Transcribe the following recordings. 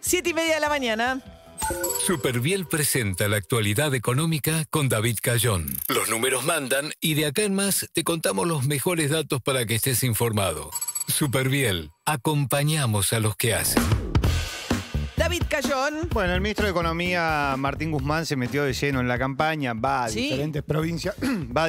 Siete y media de la mañana. Superviel presenta la actualidad económica con David Cayón. Los números mandan y de acá en más te contamos los mejores datos para que estés informado. Superviel, acompañamos a los que hacen. David Cayón. Bueno, el ministro de Economía, Martín Guzmán, se metió de lleno en la campaña, va a diferentes provincias, va a,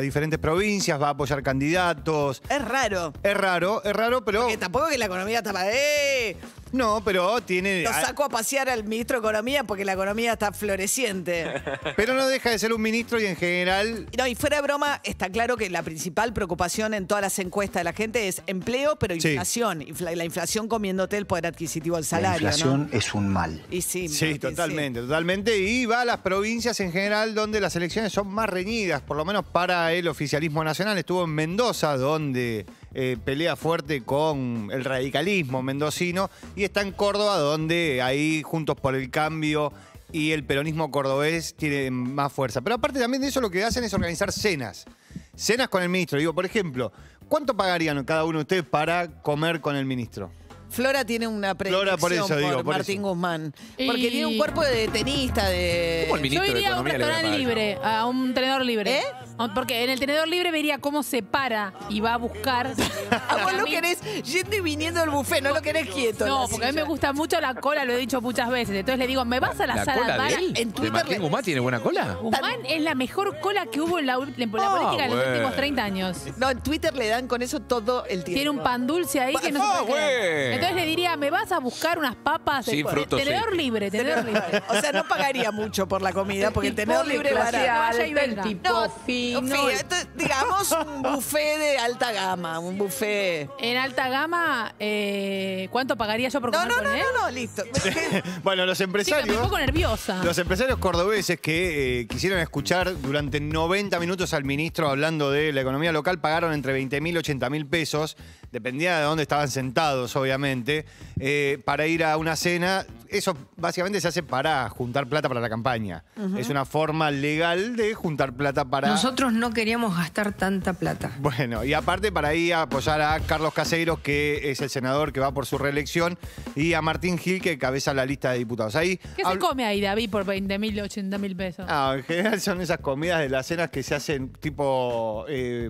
diferentes provincias, va a apoyar candidatos. Es raro. Es raro, es raro, pero. tampoco que la economía está para. ¡Eh! No, pero tiene. Lo saco a pasear al ministro de Economía porque la economía está floreciente. Pero no deja de ser un ministro y en general. No, y fuera de broma, está claro que la principal preocupación en todas las encuestas de la gente es empleo, pero inflación. La inflación comiéndote el poder adquisitivo al salario. La inflación es un mal. Y sí, sí totalmente, totalmente. Y va a las provincias en general donde las elecciones son más reñidas, por lo menos para el oficialismo nacional. Estuvo en Mendoza, donde eh, pelea fuerte con el radicalismo mendocino y está en Córdoba, donde ahí Juntos por el Cambio y el peronismo cordobés tienen más fuerza. Pero aparte también de eso lo que hacen es organizar cenas. Cenas con el ministro. Digo, por ejemplo, ¿cuánto pagarían cada uno de ustedes para comer con el ministro? Flora tiene una predicción por, Martín Guzmán. Porque tiene un cuerpo de tenista, de... Yo iría a un restaurante libre, a un entrenador libre. ¿Eh? Ah, porque en el tenedor libre vería cómo se para y va a buscar. Ah, vos lo querés yendo y viniendo al buffet, no lo querés quieto. No, porque a mí me gusta mucho la cola, lo he dicho muchas veces. Entonces le digo, ¿me vas a la, sala cola de él? En Twitter. tiene buena cola? Guzmán es la mejor cola que hubo en la, última ah, política en los últimos 30 años. No, en Twitter le dan con eso todo el tiempo. Tiene un pan dulce ahí que no se Entonces le diría, ¿me vas a buscar unas papas? Sí, frutos, Tenedor libre, tenedor libre. O sea, no pagaría mucho por la comida, porque el, tenedor libre va vaya y digamos un buffet de alta gama, un buffet. En alta gama, eh, ¿cuánto pagaría yo por comer no, con No, no, listo. bueno, los empresarios... Sí, un poco nerviosa. Los empresarios cordobeses que eh, quisieron escuchar durante 90 minutos al ministro hablando de la economía local pagaron entre 20 mil y 80 mil pesos, dependía de dónde estaban sentados, obviamente, eh, para ir a una cena eso básicamente se hace para juntar plata para la campaña. Es una forma legal de juntar plata para. Nosotros no queríamos gastar tanta plata. Bueno, y aparte para ahí apoyar a Carlos Caseiro, que es el senador que va por su reelección, y a Martín Gil, que cabeza la lista de diputados. ¿Qué se come ahí, David, por 20 mil, 80 mil pesos? Ah, en general son esas comidas de las cenas que se hacen tipo. Eh,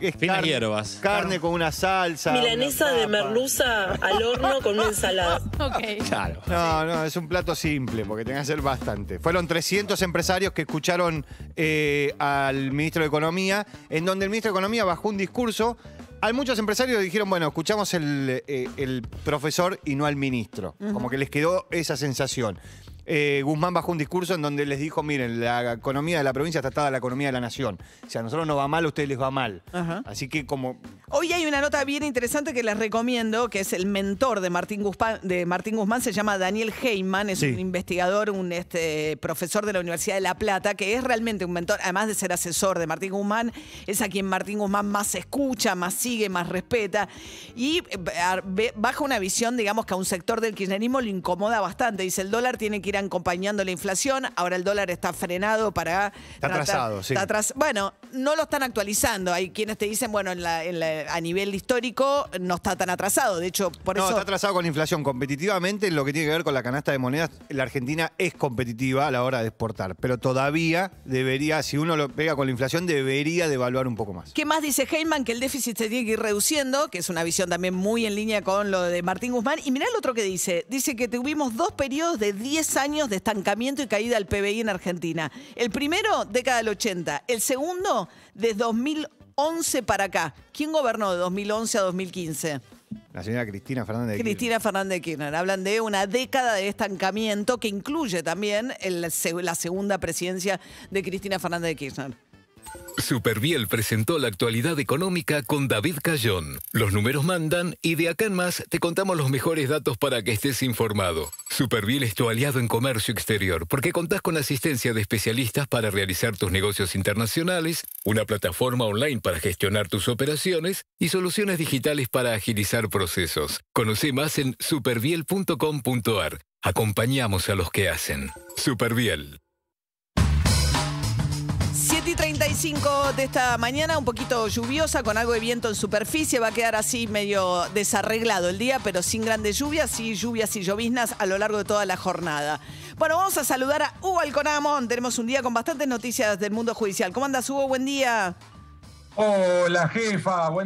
es carne, Carne con una salsa. Milanesa de merluza al horno con una ensalada. ok. Claro. No, no, es un plato simple, porque tenga que ser bastante. Fueron 300 empresarios que escucharon eh, al ministro de Economía, en donde el ministro de Economía bajó un discurso. Hay muchos empresarios que dijeron, bueno, escuchamos el, eh, profesor y no al ministro. Como que les quedó esa sensación. Eh, Guzmán bajó un discurso en donde les dijo, miren, la economía de la provincia está atada a la economía de la nación. Si a nosotros no va mal, a ustedes les va mal. Así que como Hoy hay una nota bien interesante que les recomiendo, que es el mentor de Martín Guzmán, de Martín Guzmán se llama Daniel Heyman, es un investigador, un este, profesor de la Universidad de La Plata, que es realmente un mentor, además de ser asesor de Martín Guzmán, es a quien Martín Guzmán más escucha, más sigue, más respeta, y eh, baja una visión, digamos, que a un sector del kirchnerismo lo incomoda bastante. Dice, el dólar tiene que ir acompañando la inflación, ahora el dólar está frenado para... Está atrasado, sí. bueno, no lo están actualizando, hay quienes te dicen, bueno, la... En la eh, a nivel histórico no está tan atrasado. De hecho, por no, eso. No, está atrasado con la inflación. Competitivamente, en lo que tiene que ver con la canasta de monedas, la Argentina es competitiva a la hora de exportar. Pero todavía debería, si uno lo pega con la inflación, debería devaluar un poco más. ¿Qué más dice Heyman? Que el déficit se tiene que ir reduciendo, que es una visión también muy en línea con lo de Martín Guzmán. Y mirá el otro que dice. Dice que tuvimos dos periodos de 10 años de estancamiento y caída del PBI en Argentina. El primero, década del 80. El segundo, desde 2008 11 para acá. ¿Quién gobernó de 2011 a 2015? La señora Cristina Fernández de Kirchner. Cristina Fernández de Kirchner. Hablan de una década de estancamiento que incluye también la segunda presidencia de Cristina Fernández de Kirchner. Superviel presentó la actualidad económica con David Cayón. Los números mandan y de acá en más te contamos los mejores datos para que estés informado. Superviel es tu aliado en comercio exterior porque contás con asistencia de especialistas para realizar tus negocios internacionales, una plataforma online para gestionar tus operaciones y soluciones digitales para agilizar procesos. Conoce más en superviel.com.ar. Acompañamos a los que hacen. Superviel. 35 de esta mañana, un poquito lluviosa, con algo de viento en superficie. Va a quedar así medio desarreglado el día, pero sin grandes lluvias, y lluvias y lloviznas a lo largo de toda la jornada. Bueno, vamos a saludar a Hugo Alconamón. Tenemos un día con bastantes noticias del mundo judicial. ¿Cómo andas, Hugo? Buen día. Hola, jefa. Buen